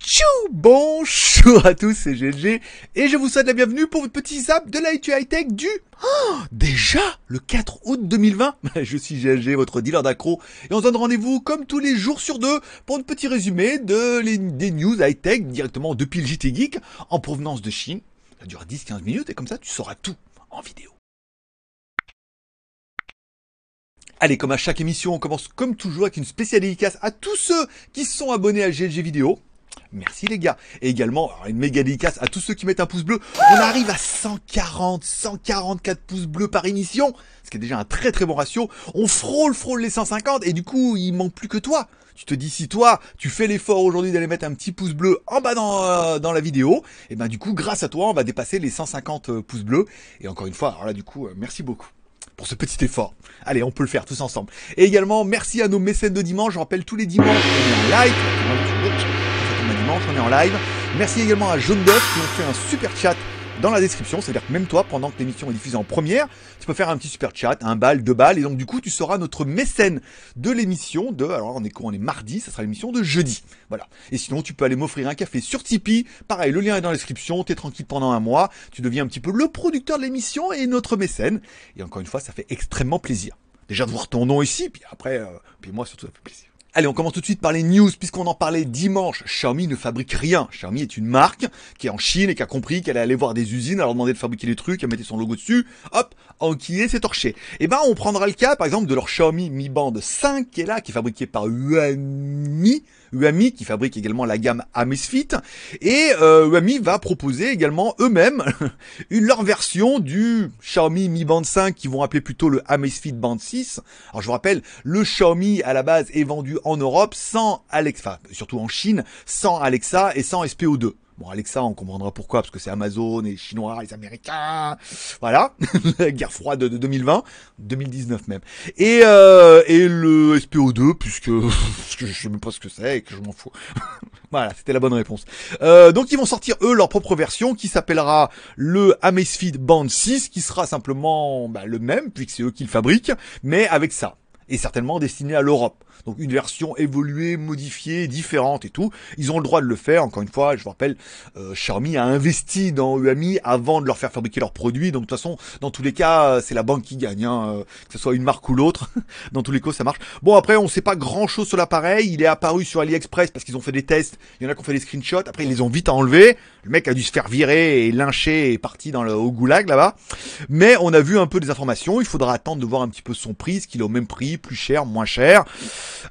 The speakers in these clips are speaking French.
Tchou Bonjour à tous, c'est GLG et je vous souhaite la bienvenue pour votre petit zap de l'ITU high-tech e du... Oh, déjà le 4 août 2020 Je suis GLG, votre dealer d'accro, et on se donne rendez-vous comme tous les jours sur deux pour un petit résumé de les, des news high-tech directement depuis le JT Geek en provenance de Chine. Ça dure 10-15 minutes et comme ça tu sauras tout en vidéo. Allez, comme à chaque émission, on commence comme toujours avec une spéciale dédicace à tous ceux qui sont abonnés à GLG Vidéo. Merci les gars. Et également, une méga dédicace à tous ceux qui mettent un pouce bleu. On arrive à 140, 144 pouces bleus par émission, ce qui est déjà un très très bon ratio. On frôle, frôle les 150 et du coup, il manque plus que toi. Tu te dis si toi, tu fais l'effort aujourd'hui d'aller mettre un petit pouce bleu en bas dans, euh, dans la vidéo, et eh ben du coup, grâce à toi, on va dépasser les 150 euh, pouces bleus. Et encore une fois, alors là du coup, euh, merci beaucoup pour ce petit effort. Allez, on peut le faire tous ensemble. Et également, merci à nos mécènes de dimanche. Je rappelle, tous les dimanches, on est en live. On est en live. Merci également à Jaune Duff qui ont fait un super chat dans la description. C'est-à-dire que même toi, pendant que l'émission est diffusée en première, tu peux faire un petit super chat, un bal, deux balles. Et donc, du coup, tu seras notre mécène de l'émission de. Alors, on est on est mardi, ça sera l'émission de jeudi. Voilà. Et sinon, tu peux aller m'offrir un café sur Tipeee. Pareil, le lien est dans la description. T'es tranquille pendant un mois. Tu deviens un petit peu le producteur de l'émission et notre mécène. Et encore une fois, ça fait extrêmement plaisir. Déjà de voir ton nom ici, puis après, euh, puis moi surtout, ça fait plaisir. Allez, on commence tout de suite par les news, puisqu'on en parlait dimanche. Xiaomi ne fabrique rien. Xiaomi est une marque qui est en Chine et qui a compris qu'elle allait voir des usines, elle leur demander de fabriquer des trucs, elle mettait son logo dessus. Hop, ok' c'est torché. Et eh ben, on prendra le cas, par exemple, de leur Xiaomi Mi Band 5 qui est là, qui est fabriqué par Huami, qui fabrique également la gamme Amazfit. Et euh, va proposer également eux-mêmes une leur version du Xiaomi Mi Band 5 qui vont appeler plutôt le Amazfit Band 6. Alors je vous rappelle, le Xiaomi à la base est vendu en Europe sans Alexa, surtout en Chine, sans Alexa et sans SPO2. Bon, Alexa, on comprendra pourquoi, parce que c'est Amazon et les Chinois, les Américains. Voilà, la guerre froide de 2020, 2019 même. Et, euh, et le SPO2, puisque, je sais même pas ce que c'est et que je m'en fous. voilà, c'était la bonne réponse. Euh, donc ils vont sortir, eux, leur propre version qui s'appellera le Amazfit Band 6, qui sera simplement bah, le même, puisque c'est eux qui le fabriquent, mais avec ça. Et certainement destiné à l'Europe donc une version évoluée, modifiée, différente et tout. Ils ont le droit de le faire. Encore une fois, je vous rappelle, euh, a investi dans Uami avant de leur faire fabriquer leurs produits. Donc de toute façon, dans tous les cas, euh, c'est la banque qui gagne, hein, euh, que ce soit une marque ou l'autre. dans tous les cas, ça marche. Bon, après, on sait pas grand-chose sur l'appareil. Il est apparu sur AliExpress parce qu'ils ont fait des tests. Il y en a qui ont fait des screenshots. Après, ils les ont vite enlevés. Le mec a dû se faire virer et lyncher et parti dans le, au goulag là-bas. Mais on a vu un peu des informations. Il faudra attendre de voir un petit peu son prix, ce qu'il est au même prix, plus cher, moins cher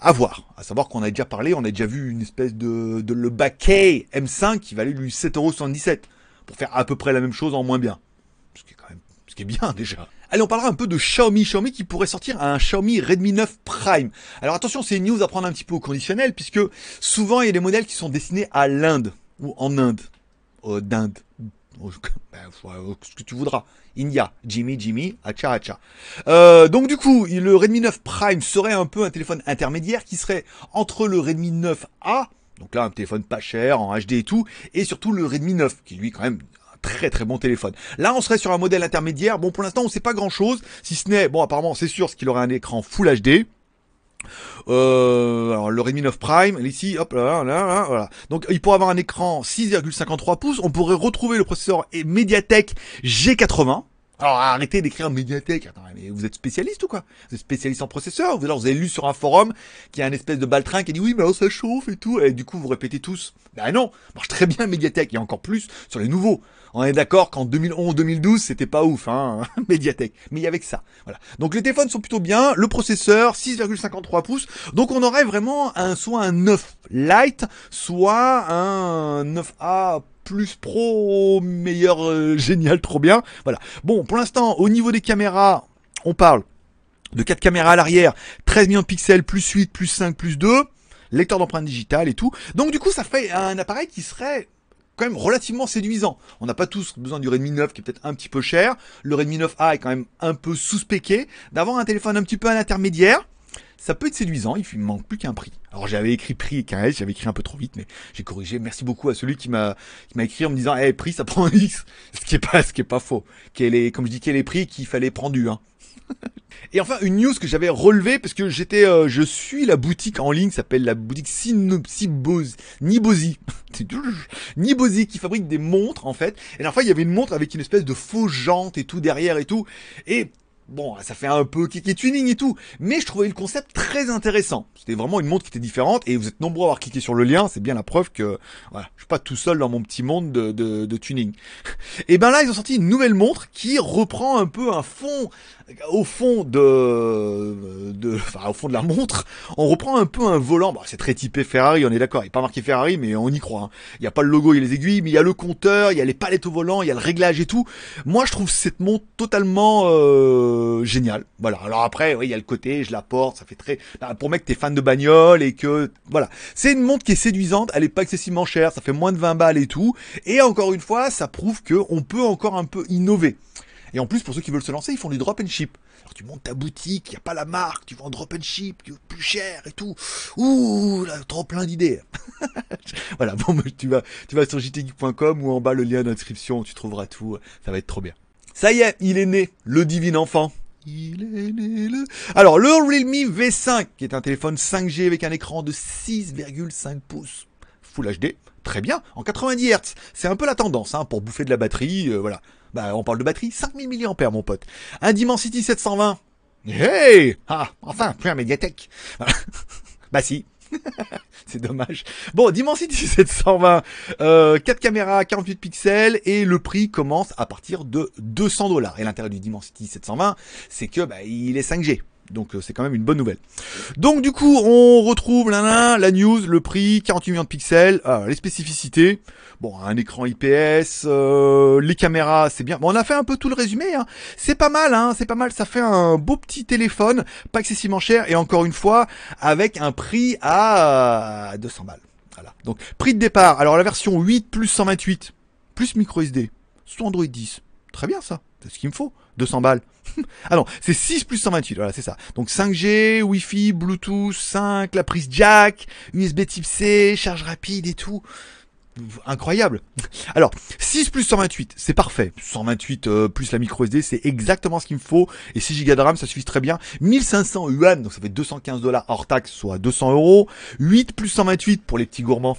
à voir. À savoir qu'on a déjà parlé, on a déjà vu une espèce de, le baquet M5 qui valait lui 7,77€ pour faire à peu près la même chose en moins bien. Ce qui est quand même, est bien déjà. Allez, on parlera un peu de Xiaomi. Xiaomi qui pourrait sortir un Xiaomi Redmi 9 Prime. Alors attention, c'est une news à prendre un petit peu au conditionnel puisque souvent il y a des modèles qui sont destinés à l'Inde ou en Inde. Oh, d'Inde. Oh, bah, euh, ce que tu voudras. India Jimmy, Jimmy, Acha, Acha. Euh, donc du coup, le Redmi 9 Prime serait un peu un téléphone intermédiaire qui serait entre le Redmi 9A, donc là un téléphone pas cher, en HD et tout, et surtout le Redmi 9, qui lui quand même très très bon téléphone. Là, on serait sur un modèle intermédiaire. Bon, pour l'instant, on sait pas grand chose, si ce n'est, bon, apparemment, c'est sûr, ce qu'il aurait un écran Full HD. Euh, alors le Redmi 9 Prime, ici, hop là, là, là, voilà. Donc il pourrait avoir un écran 6,53 pouces. On pourrait retrouver le processeur Mediatek G80 alors arrêtez d'écrire médiathèque. Attends, mais vous êtes spécialiste ou quoi Vous êtes spécialiste en processeur Ou alors vous avez lu sur un forum qui a un espèce de baltrin qui dit oui mais oh, ça chauffe et tout et du coup vous répétez tous. Ben non, marche très bien médiathèque et encore plus sur les nouveaux. On est d'accord qu'en 2011-2012 c'était pas ouf hein, médiathèque. Mais il y avait que ça. Voilà. Donc les téléphones sont plutôt bien, le processeur 6,53 pouces. Donc on aurait vraiment un soit un 9 light soit un 9A plus pro, meilleur, euh, génial, trop bien. Voilà. Bon, pour l'instant, au niveau des caméras, on parle de quatre caméras à l'arrière, 13 millions de pixels, plus 8, plus 5, plus 2, lecteur d'empreintes digitales et tout. Donc du coup, ça fait un appareil qui serait quand même relativement séduisant. On n'a pas tous besoin du Redmi 9 qui est peut-être un petit peu cher. Le Redmi 9A est quand même un peu sous D'avoir un téléphone un petit peu à l'intermédiaire, ça peut être séduisant, il ne manque plus qu'un prix. Alors j'avais écrit prix et qu'un j'avais écrit un peu trop vite, mais j'ai corrigé. Merci beaucoup à celui qui m'a m'a écrit en me disant, eh prix, ça prend un X, ce qui est pas ce qui est pas faux. Quel est, comme je dis, quel est prix qu'il fallait prendre du hein. Et enfin une news que j'avais relevée parce que j'étais, euh, je suis la boutique en ligne s'appelle la boutique Sinopsi Nibosi, Nibosi qui fabrique des montres en fait. Et enfin fois il y avait une montre avec une espèce de faux jante et tout derrière et tout. Et bon, ça fait un peu Kiki Tuning et tout, mais je trouvais le concept très intéressant. C'était vraiment une montre qui était différente et vous êtes nombreux à avoir cliqué sur le lien, c'est bien la preuve que voilà, je suis pas tout seul dans mon petit monde de, de, de tuning. et ben là, ils ont sorti une nouvelle montre qui reprend un peu un fond au fond de, enfin, au fond de la montre, on reprend un peu un volant. c'est très typé Ferrari, on est d'accord. Il n'est pas marqué Ferrari, mais on y croit. Hein. Il n'y a pas le logo, il y a les aiguilles, mais il y a le compteur, il y a les palettes au volant, il y a le réglage et tout. Moi, je trouve cette montre totalement euh, géniale. Voilà. Alors après, oui, il y a le côté, je la porte, ça fait très. Bah, pour mec, t'es fan de bagnole et que voilà, c'est une montre qui est séduisante. Elle n'est pas excessivement chère, ça fait moins de 20 balles et tout. Et encore une fois, ça prouve que on peut encore un peu innover. Et en plus, pour ceux qui veulent se lancer, ils font du drop and ship. Alors tu montes ta boutique, il n'y a pas la marque, tu vends drop and ship, tu veux plus cher et tout. Ouh, là, trop plein d'idées. voilà, bon, bah, tu vas, tu vas sur jtgeek.com ou en bas le lien d'inscription, tu trouveras tout. Ça va être trop bien. Ça y est, il est né, le divin enfant. Il est né le... Alors, le Realme V5, qui est un téléphone 5G avec un écran de 6,5 pouces. Full HD, très bien, en 90 Hz. C'est un peu la tendance hein, pour bouffer de la batterie, euh, voilà. Bah, on parle de batterie, 5000 mAh, mon pote. Un Dimensity 720. Hey Ah, enfin, plus un médiathèque. bah si. c'est dommage. Bon, Dimensity 720, euh, 4 caméras, 48 pixels et le prix commence à partir de 200 dollars. Et l'intérêt du Dimensity 720, c'est que bah, il est 5G. Donc euh, c'est quand même une bonne nouvelle. Donc du coup, on retrouve la news, le prix, 48 millions de pixels, ah, les spécificités. Bon, un écran IPS, euh, les caméras, c'est bien. Bon, on a fait un peu tout le résumé. Hein. C'est pas mal, hein, c'est pas mal. Ça fait un beau petit téléphone, pas excessivement cher, et encore une fois, avec un prix à 200 balles. Voilà. Donc prix de départ. Alors la version 8 plus 128 plus micro SD, sous Android 10. Très bien ça ce qu'il me faut, 200 balles. ah non, c'est 6 plus 128, voilà, c'est ça. Donc 5G, Wi-Fi, Bluetooth, 5, la prise jack, USB type C, charge rapide et tout. Incroyable. Alors, 6 plus 128, c'est parfait. 128 euh, plus la micro SD, c'est exactement ce qu'il me faut. Et 6 Go de RAM, ça suffit très bien. 1500 yuan, donc ça fait 215 dollars hors taxe, soit 200 euros. 8 plus 128 pour les petits gourmands.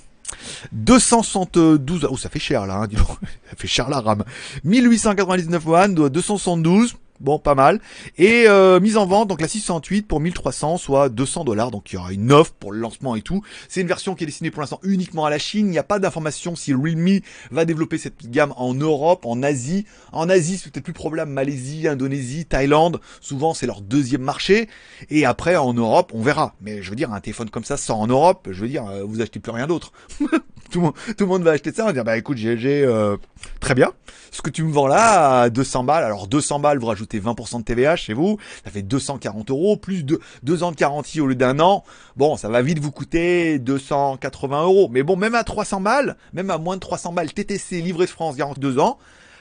272, oh ça fait cher là, hein, ça fait cher la RAM. 1899 doit 272. Bon, pas mal. Et euh, mise en vente, donc la 608 pour 1300, soit 200 dollars. Donc il y aura une offre pour le lancement et tout. C'est une version qui est destinée pour l'instant uniquement à la Chine. Il n'y a pas d'information si Realme va développer cette gamme en Europe, en Asie. En Asie, c'est peut-être plus problème Malaisie, Indonésie, Thaïlande. Souvent, c'est leur deuxième marché. Et après, en Europe, on verra. Mais je veux dire, un téléphone comme ça sort en Europe. Je veux dire, euh, vous achetez plus rien d'autre. tout, le monde, tout le monde va acheter ça. On va dire, bah écoute, j'ai euh, très bien. Ce que tu me vends là, 200 balles. Alors 200 balles, vous rajoutez c'était 20% de TVA chez vous, ça fait 240 euros, plus de deux ans de garantie au lieu d'un an. Bon, ça va vite vous coûter 280 euros. Mais bon, même à 300 balles, même à moins de 300 balles, TTC, livré de France, garantie 2 ans,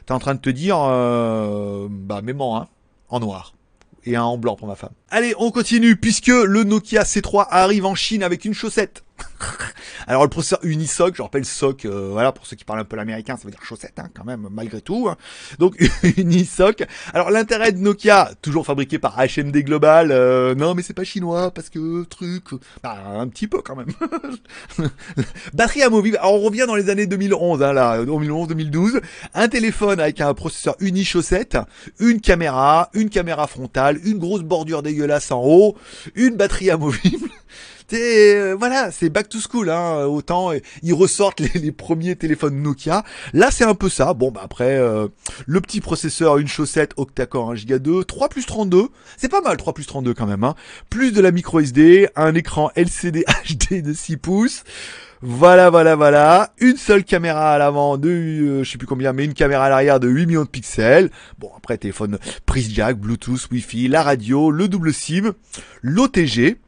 t'es en train de te dire, euh, bah, mais hein, en noir. Et un en blanc pour ma femme. Allez, on continue puisque le Nokia C3 arrive en Chine avec une chaussette. Alors le processeur unisoc, je rappelle soc, euh, voilà pour ceux qui parlent un peu l'américain, ça veut dire chaussette hein, quand même malgré tout. Hein. Donc unisoc. Alors l'intérêt de Nokia, toujours fabriqué par HMD Global. Euh, non mais c'est pas chinois parce que truc, bah, un petit peu quand même. Batterie amovible. Alors on revient dans les années 2011, hein, là 2011-2012. Un téléphone avec un processeur Unisoc, une caméra, une caméra frontale, une grosse bordure des dégueulasse en haut, une batterie amovible. Et euh, voilà, c'est back to school. Hein. Autant euh, ils ressortent les, premiers téléphones Nokia. Là, c'est un peu ça. Bon, bah après, euh, le petit processeur, une chaussette, octa-core 1 giga 2, 3 plus 32. C'est pas mal, 3 plus 32 quand même. Hein. Plus de la micro SD, un écran LCD HD de 6 pouces. Voilà, voilà, voilà. Une seule caméra à l'avant de, euh, je sais plus combien, mais une caméra à l'arrière de 8 millions de pixels. Bon, après, téléphone prise jack, Bluetooth, wifi, la radio, le double SIM, l'OTG.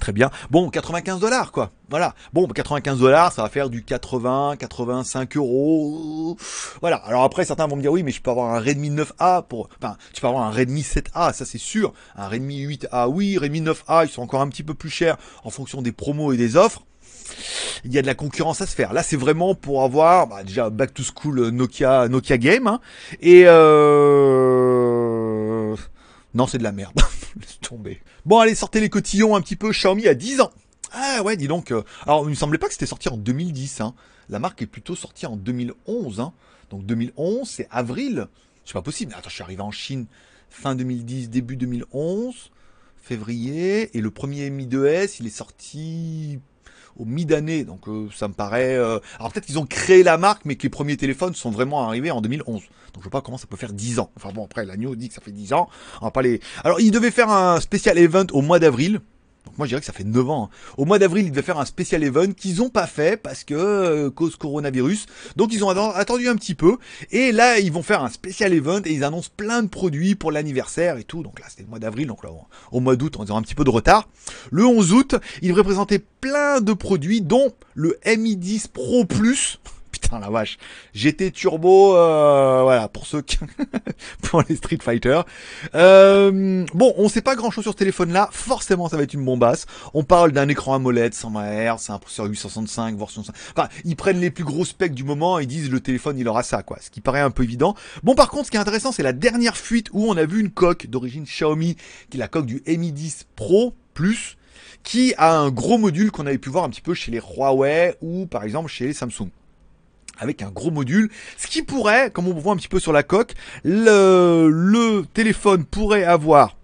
Très bien. Bon, 95 dollars, quoi. Voilà. Bon, 95 dollars, ça va faire du 80, 85 euros. Voilà. Alors après, certains vont me dire, oui, mais je peux avoir un Redmi 9A pour, enfin, tu peux avoir un Redmi 7A, ça c'est sûr. Un Redmi 8A, oui. Redmi 9A, ils sont encore un petit peu plus chers en fonction des promos et des offres il y a de la concurrence à se faire. Là, c'est vraiment pour avoir bah, déjà back to school euh, Nokia, Nokia Game. Hein. et euh... non, c'est de la merde. Bon, allez, sortez les cotillons un petit peu. Xiaomi a 10 ans. Ah ouais, dis donc. Euh, alors, il me semblait pas que c'était sorti en 2010. Hein. La marque est plutôt sortie en 2011. Hein. Donc 2011, c'est avril. C'est pas possible. attends, je suis arrivé en Chine fin 2010, début 2011, février. Et le premier Mi 2S, il est sorti au mi-d'année. Donc euh, ça me paraît. Euh, alors peut-être qu'ils ont créé la marque, mais que les premiers téléphones sont vraiment arrivés en 2011. Donc je vois pas comment ça peut faire 10 ans. Enfin bon, après l'agneau dit que ça fait 10 ans. On va pas les. Alors ils devaient faire un spécial event au mois d'avril. Donc moi je dirais que ça fait 9 ans. Hein. Au mois d'avril, ils devaient faire un spécial event qu'ils n'ont pas fait parce que euh, cause coronavirus. Donc ils ont attendu un petit peu. Et là, ils vont faire un spécial event et ils annoncent plein de produits pour l'anniversaire et tout. Donc là, c'était le mois d'avril. Donc là, au mois d'août, on a un petit peu de retard. Le 11 août, ils devraient présenter plein de produits dont le Mi 10 Pro Plus putain la vache. GT turbo, euh, voilà, pour ceux qui... pour les Street Fighter. Euh, bon, on sait pas grand chose sur ce téléphone-là, forcément ça va être une bombasse. On parle d'un écran AMOLED 100 Hz, c'est un processeur 865, version 5. Enfin, ils prennent les plus gros specs du moment, ils disent le téléphone il aura ça, quoi. Ce qui paraît un peu évident. Bon, par contre, ce qui est intéressant, c'est la dernière fuite où on a vu une coque d'origine Xiaomi, qui est la coque du Mi 10 Pro Plus qui a un gros module qu'on avait pu voir un petit peu chez les Huawei ou par exemple chez les Samsung avec un gros module, ce qui pourrait, comme on voit un petit peu sur la coque, le, téléphone pourrait avoir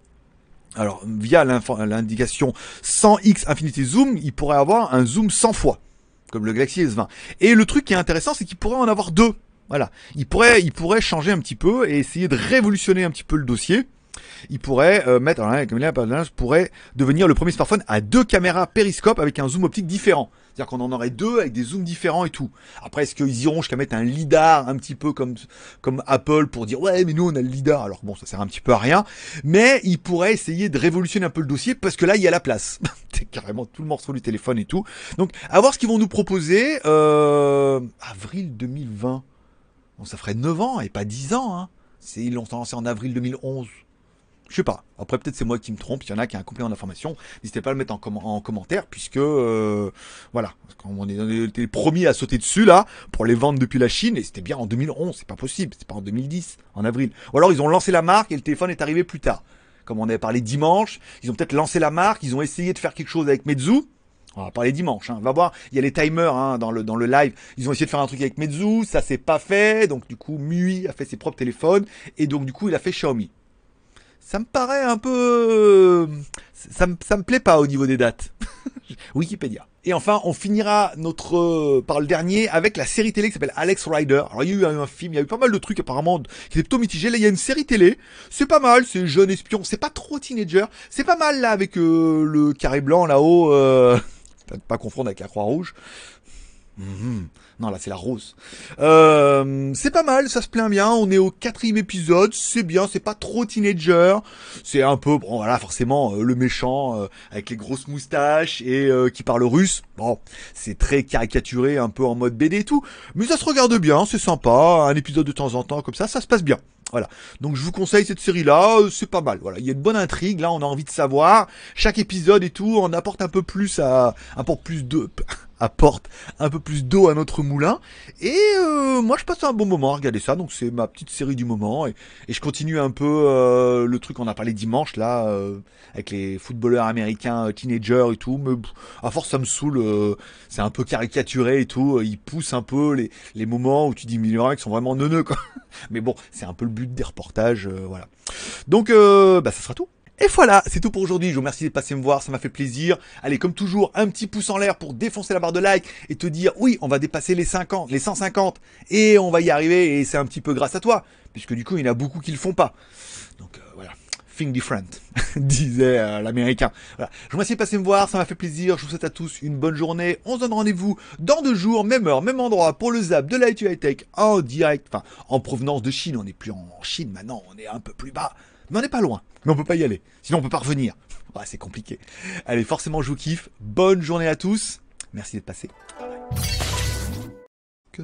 alors, via l'indication 100x infinity zoom, il pourrait avoir un zoom 100 fois, comme le Galaxy S20. Et le truc qui est intéressant, c'est qu'il pourrait en avoir deux. Voilà. Il pourrait, il pourrait changer un petit peu et essayer de révolutionner un petit peu le dossier. Il pourrait euh, mettre, alors hein, là, devenir le premier smartphone à deux caméras périscope avec un zoom optique différent. C'est-à-dire qu'on en aurait deux avec des zooms différents et tout. Après, est-ce qu'ils iront jusqu'à mettre un lidar un petit peu comme, comme Apple pour dire ouais, mais nous on a le lidar. Alors bon, ça sert un petit peu à rien. Mais ils pourraient essayer de révolutionner un peu le dossier parce que là, il y a la place. C'est carrément tout le morceau du téléphone et tout. Donc, à voir ce qu'ils vont nous proposer. Euh, avril 2020. Bon, ça ferait 9 ans et pas 10 ans. Hein. Ils l'ont lancé en avril 2011. Je sais pas. Après, peut-être c'est moi qui me trompe. Il y en a qui a un complément d'information. N'hésitez pas à le mettre en, en commentaire, puisque euh, voilà, Quand on, est, était les premiers à sauter dessus là pour les vendre depuis la Chine, et c'était bien en 2011. C'est pas possible. C'est pas en 2010, en avril. Ou alors ils ont lancé la marque et le téléphone est arrivé plus tard. Comme on avait parlé dimanche, ils ont peut-être lancé la marque. Ils ont essayé de faire quelque chose avec Meizu. On va parler dimanche, hein. va voir, il y a les timers hein, dans, le, dans le live, ils ont essayé de faire un truc avec Meizu, ça s'est pas fait, donc du coup Mui a fait ses propres téléphones, et donc du coup il a fait Xiaomi ça me paraît un peu... Euh, ça me, ça me plaît pas au niveau des dates. Wikipédia. Et enfin, on finira notre euh, par le dernier avec la série télé qui s'appelle Alex Rider. Alors il y a eu un, film, il y a eu pas mal de trucs apparemment qui étaient plutôt mitigés. Là, il y a une série télé, c'est pas mal, c'est jeune espion, c'est pas trop teenager, c'est pas mal là avec euh, le carré blanc là-haut. Euh... Pas confondre avec la Croix Rouge. Mhm. Non, là, c'est la rose. Euh, c'est pas mal, ça se plaint bien. On est au quatrième épisode, c'est bien, c'est pas trop teenager. C'est un peu, bon, voilà, forcément, euh, le méchant euh, avec les grosses moustaches et qui parle russe. Bon, c'est très caricaturé, un peu en mode BD et tout. Mais ça se regarde bien, c'est sympa. Un épisode de temps en temps, comme ça, ça se passe bien. Voilà. Donc je vous conseille cette série-là, c'est pas mal. Voilà, il y a une bonne intrigue. Là, on a envie de savoir chaque épisode et tout. On apporte un peu plus à, un peu plus de, apporte un peu plus d'eau à notre moulin. Et euh, moi, je passe un bon moment à regarder ça. Donc, c'est ma petite série du moment. Et, je continue un peu euh, le truc qu'on a parlé dimanche, là, euh, avec les footballeurs américains, teenagers et tout. Mais à force, ça me saoule. c'est un peu caricaturé et tout. Ils poussent un peu les, les moments où tu dis, mais et sont vraiment neuneux, quoi. Mais bon, c'est un peu le but des reportages. voilà. Donc, bah, ça sera tout. Et voilà, c'est tout pour aujourd'hui. Je vous remercie de passer me voir, ça m'a fait plaisir. Allez, comme toujours, un petit pouce en l'air pour défoncer la barre de like et te dire oui, on va dépasser les 50, les 150 et on va y arriver et c'est un petit peu grâce à toi puisque du coup, il y en a beaucoup qui le font pas. Donc euh, voilà. Think different, disait euh, l'américain. Voilà. Je vous remercie de passer me voir, ça m'a fait plaisir. Je vous souhaite à tous une bonne journée. On se donne rendez-vous dans deux jours, même heure, même endroit, pour le Zap de l'IT High e Tech en direct, enfin en provenance de Chine. On n'est plus en Chine maintenant, on est un peu plus bas. Mais on n'est pas loin. Mais on peut pas y aller. Sinon, on peut pas revenir. c'est compliqué. Allez, forcément, je vous kiffe. Bonne journée à tous. Merci d'être passé. Que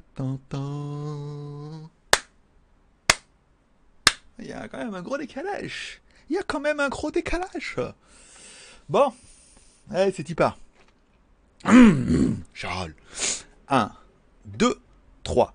Il y a quand même un gros décalage. Il y a quand même un gros décalage. Bon. Allez, c'est Tipa. Charles. 1, 2, 3.